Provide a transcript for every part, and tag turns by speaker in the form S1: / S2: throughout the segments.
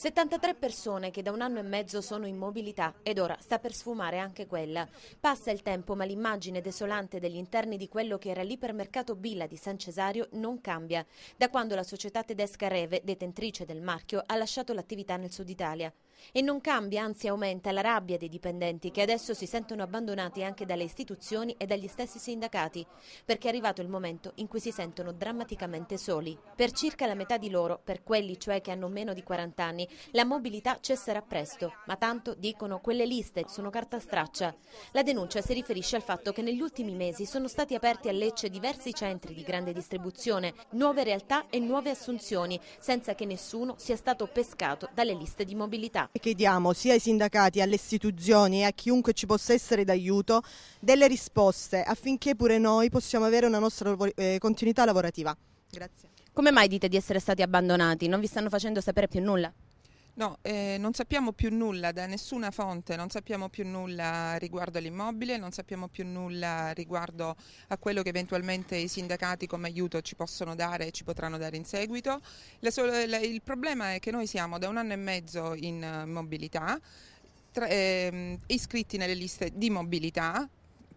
S1: 73 persone che da un anno e mezzo sono in mobilità ed ora sta per sfumare anche quella. Passa il tempo ma l'immagine desolante degli interni di quello che era l'ipermercato Billa di San Cesario non cambia, da quando la società tedesca Reve, detentrice del marchio, ha lasciato l'attività nel sud Italia. E non cambia, anzi aumenta la rabbia dei dipendenti che adesso si sentono abbandonati anche dalle istituzioni e dagli stessi sindacati, perché è arrivato il momento in cui si sentono drammaticamente soli. Per circa la metà di loro, per quelli cioè che hanno meno di 40 anni, la mobilità cesserà presto, ma tanto, dicono, quelle liste sono carta straccia. La denuncia si riferisce al fatto che negli ultimi mesi sono stati aperti a Lecce diversi centri di grande distribuzione, nuove realtà e nuove assunzioni, senza che nessuno sia stato pescato dalle liste di mobilità. Chiediamo sia ai sindacati, alle istituzioni e a chiunque ci possa essere d'aiuto delle risposte affinché pure noi possiamo avere una nostra eh, continuità lavorativa. Grazie. Come mai dite di essere stati abbandonati? Non vi stanno facendo sapere più nulla?
S2: No, eh, non sappiamo più nulla da nessuna fonte, non sappiamo più nulla riguardo all'immobile, non sappiamo più nulla riguardo a quello che eventualmente i sindacati come aiuto ci possono dare e ci potranno dare in seguito. Sola, la, il problema è che noi siamo da un anno e mezzo in eh, mobilità, tra, eh, iscritti nelle liste di mobilità,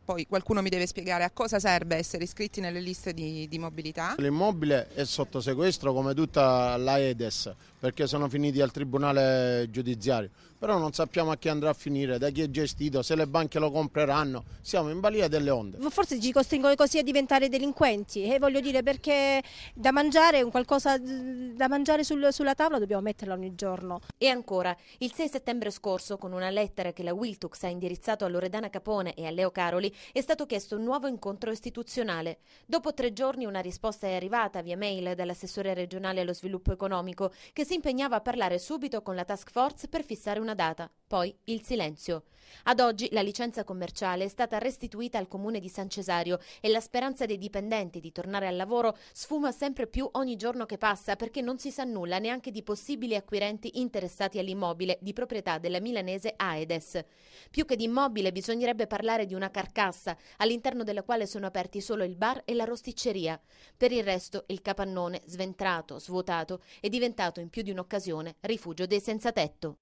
S2: poi qualcuno mi deve spiegare a cosa serve essere iscritti nelle liste di, di mobilità.
S3: L'immobile è sotto sequestro come tutta l'AEDES, perché sono finiti al tribunale giudiziario, però non sappiamo a chi andrà a finire, da chi è gestito, se le banche lo compreranno, siamo in balia delle onde.
S1: Forse ci costringono così a diventare delinquenti e eh, voglio dire perché da mangiare, un qualcosa mm, da mangiare sul, sulla tavola dobbiamo metterla ogni giorno. E ancora, il 6 settembre scorso con una lettera che la Wiltux ha indirizzato a Loredana Capone e a Leo Caroli è stato chiesto un nuovo incontro istituzionale. Dopo tre giorni una risposta è arrivata via mail dall'assessore regionale allo sviluppo economico che si si impegnava a parlare subito con la task force per fissare una data. Poi il silenzio. Ad oggi la licenza commerciale è stata restituita al comune di San Cesario e la speranza dei dipendenti di tornare al lavoro sfuma sempre più ogni giorno che passa perché non si sa nulla neanche di possibili acquirenti interessati all'immobile di proprietà della milanese Aedes. Più che di immobile bisognerebbe parlare di una carcassa all'interno della quale sono aperti solo il bar e la rosticceria. Per il resto il capannone, sventrato, svuotato, è diventato in più di un'occasione rifugio dei senzatetto.